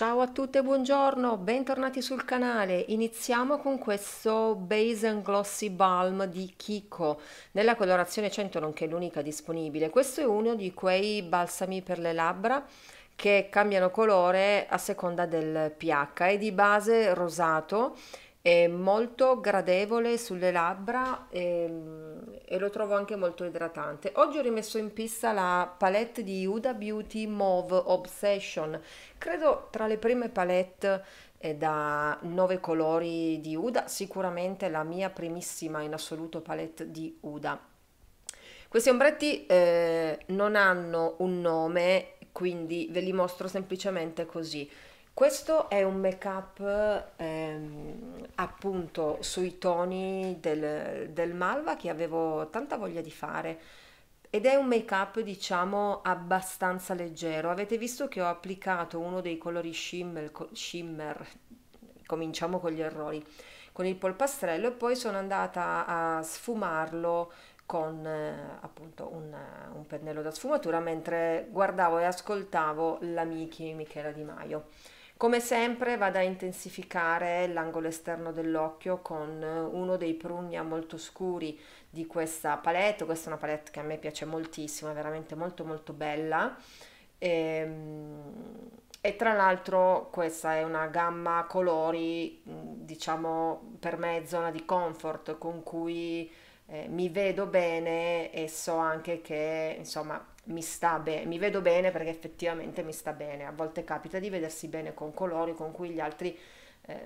Ciao a tutte, buongiorno, bentornati sul canale. Iniziamo con questo Base and Glossy Balm di Kiko nella colorazione 100 nonché l'unica disponibile. Questo è uno di quei balsami per le labbra che cambiano colore a seconda del pH, è di base rosato è molto gradevole sulle labbra e, ehm, e, lo trovo anche molto idratante. Oggi ho rimesso in pista la palette di Huda Beauty Mauve Obsession, credo tra le prime palette eh, da nove colori di Huda, sicuramente la mia primissima in assoluto palette di Huda. Questi ombretti eh, non hanno un nome, quindi ve li mostro semplicemente così. Questo è un make-up ehm, appunto sui toni del, del Malva che avevo tanta voglia di fare ed è un make-up diciamo abbastanza leggero. Avete visto che ho applicato uno dei colori shimmer, shimmer cominciamo con gli errori, con il polpastrello e poi sono andata a sfumarlo con eh, appunto un, un, pennello da sfumatura mentre guardavo e ascoltavo l'amica Michela Di Maio. Come sempre vado a intensificare l'angolo esterno dell'occhio con uno dei prugna molto scuri di questa palette, questa è una palette che a me piace moltissimo, è veramente molto molto bella e, ehm, e tra l'altro questa è una gamma colori mm, diciamo per me zona di comfort con cui eh, mi vedo bene e so anche che insomma mi sta bene, mi vedo bene perché effettivamente mi sta bene. A volte capita di vedersi bene con colori con cui gli altri eh,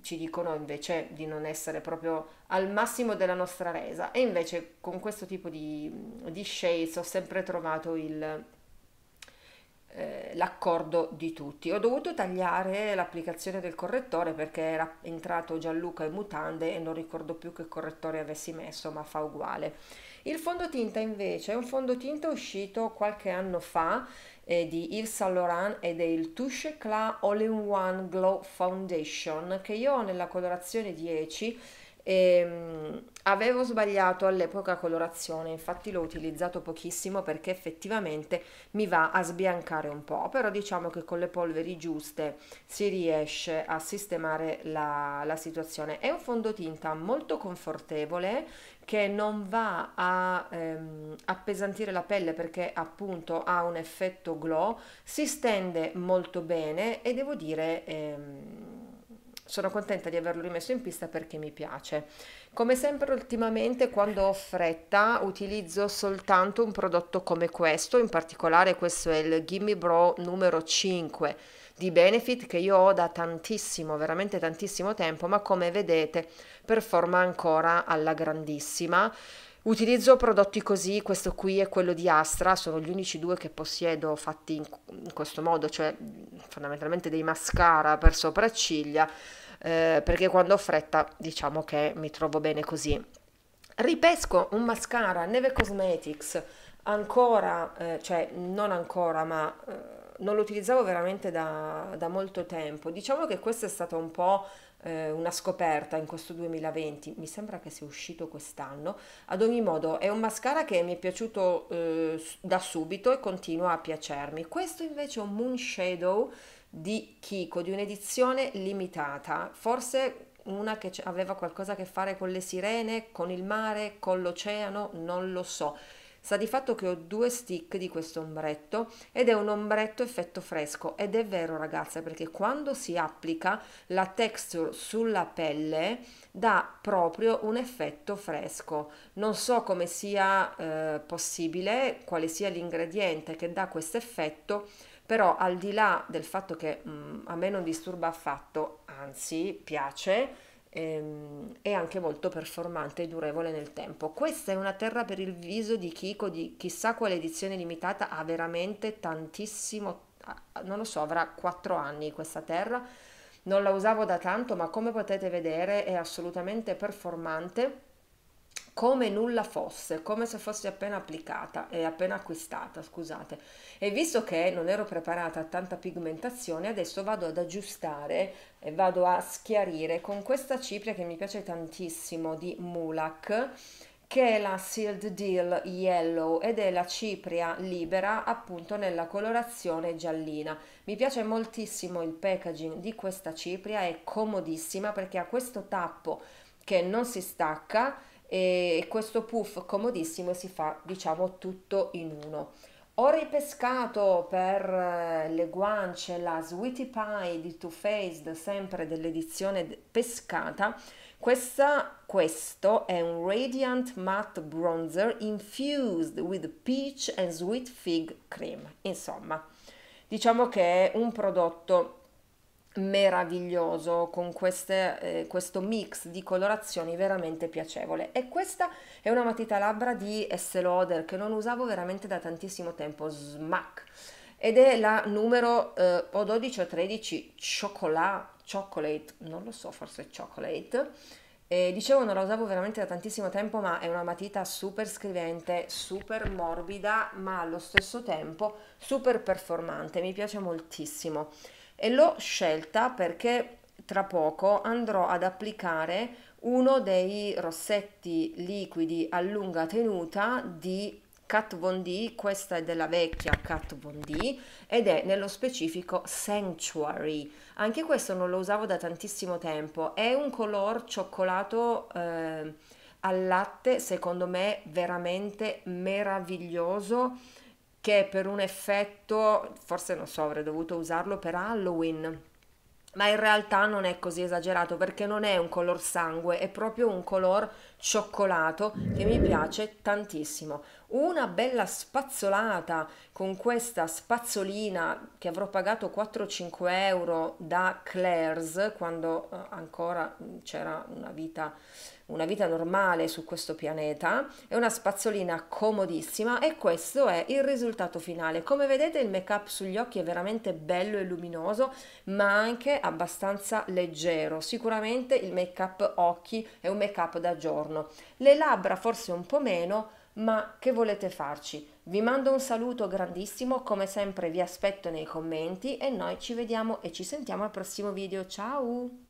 ci dicono invece di non essere proprio al massimo della nostra resa. E invece con questo tipo di, di shades ho sempre trovato il, eh, l'accordo di tutti. Ho dovuto tagliare l'applicazione del correttore perché era entrato Gianluca in mutande e non ricordo più che correttore avessi messo, ma fa uguale. Il fondotinta invece è un fondotinta uscito qualche anno fa eh, di Yves Saint Laurent ed è il Touche Cla All-in-One Glow Foundation che io ho nella colorazione 10 e, ehm, avevo sbagliato all'epoca colorazione, infatti l'ho utilizzato pochissimo perché effettivamente mi va a sbiancare un po', però diciamo che con le polveri giuste si riesce a sistemare la, la situazione. È un fondotinta molto confortevole che non va a ehm, appesantire la pelle perché appunto ha un effetto glow, si stende molto bene e devo dire... Ehm, sono contenta di averlo rimesso in pista perché mi piace. Come sempre ultimamente quando ho fretta utilizzo soltanto un prodotto come questo, in particolare questo è il Gimme Bro numero 5 di Benefit che io ho da tantissimo, veramente tantissimo tempo, ma come vedete performa ancora alla grandissima. Utilizzo prodotti così, questo qui e quello di Astra, sono gli unici due che possiedo fatti in, questo modo, cioè fondamentalmente dei mascara per sopracciglia, eh, perché quando ho fretta diciamo che mi trovo bene così. Ripesco un mascara Neve Cosmetics, ancora, eh, cioè non ancora, ma eh, non lo utilizzavo veramente da, da molto tempo. Diciamo che questo è stato un po' eh, una scoperta in questo 2020, mi sembra che sia uscito quest'anno, ad ogni modo è un mascara che mi è piaciuto eh, da subito e continua a piacermi. Questo invece è un Moon Shadow di Kiko, di un'edizione limitata, forse una che aveva qualcosa a che fare con le sirene, con il mare, con l'oceano, non lo so Sta di fatto che ho due stick di questo ombretto ed è un ombretto effetto fresco ed è vero ragazze perché quando si applica la texture sulla pelle dà proprio un effetto fresco. Non so come sia eh, possibile, quale sia l'ingrediente che dà questo effetto, però al di là del fatto che mh, mm, a me non disturba affatto, anzi piace, ehm, è anche molto performante e durevole nel tempo. Questa è una terra per il viso di Kiko di chissà quale edizione limitata, ha veramente tantissimo, non lo so, avrà 4 anni questa terra, non la usavo da tanto ma come potete vedere è assolutamente performante come nulla fosse, come se fosse appena applicata e appena acquistata, scusate. E visto che non ero preparata a tanta pigmentazione, adesso vado ad aggiustare e vado a schiarire con questa cipria che mi piace tantissimo di Mulak che è la Sealed Deal Yellow ed è la cipria libera appunto nella colorazione giallina. Mi piace moltissimo il packaging di questa cipria, è comodissima perché ha questo tappo che non si stacca e questo puff comodissimo si fa diciamo tutto in uno ho ripescato per eh, le guance la Sweetie Pie di Too Faced sempre dell'edizione pescata Questa, questo è un Radiant Matte Bronzer infused with peach and sweet fig cream insomma diciamo che è un prodotto meraviglioso con queste, eh, questo mix di colorazioni veramente piacevole e questa è una matita labbra di S. Lauder che non usavo veramente da tantissimo tempo smack ed è la numero eh, o 12 o 13 chocolate, chocolate non lo so forse chocolate e dicevo non la usavo veramente da tantissimo tempo, ma è una matita super scrivente, super morbida, ma allo stesso tempo super performante, mi piace moltissimo. E l'ho scelta perché tra poco andrò ad applicare uno dei rossetti liquidi a lunga tenuta di Kat Von D, questa è della vecchia Kat Von D ed è nello specifico Sanctuary. Anche questo non lo usavo da tantissimo tempo, è un color cioccolato eh, al latte, secondo me veramente meraviglioso che per un effetto, forse non so, avrei dovuto usarlo per Halloween. Ma in realtà non è così esagerato perché non è un color sangue, è proprio un color cioccolato che mi piace tantissimo. Una bella spazzolata con questa spazzolina che avrò pagato 4-5 euro da Claire's quando eh, ancora c'era una vita, una vita normale su questo pianeta. È una spazzolina comodissima e questo è il risultato finale. Come vedete il make up sugli occhi è veramente bello e luminoso ma anche abbastanza leggero. Sicuramente il make up occhi è un make up da giorno giorno, le labbra forse un po' meno, ma che volete farci? Vi mando un saluto grandissimo, come sempre vi aspetto nei commenti e noi ci vediamo e ci sentiamo al prossimo video. Ciao!